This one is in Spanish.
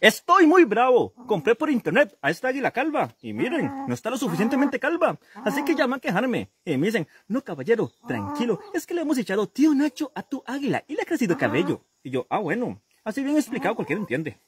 Estoy muy bravo. Ah. Compré por internet a esta águila calva. Y miren, ah. no está lo suficientemente ah. calva. Así que llaman a quejarme. Y me dicen, no caballero, tranquilo. Es que le hemos echado tío Nacho a tu águila y le ha crecido cabello. Y yo, ah bueno. Así bien explicado cualquiera entiende.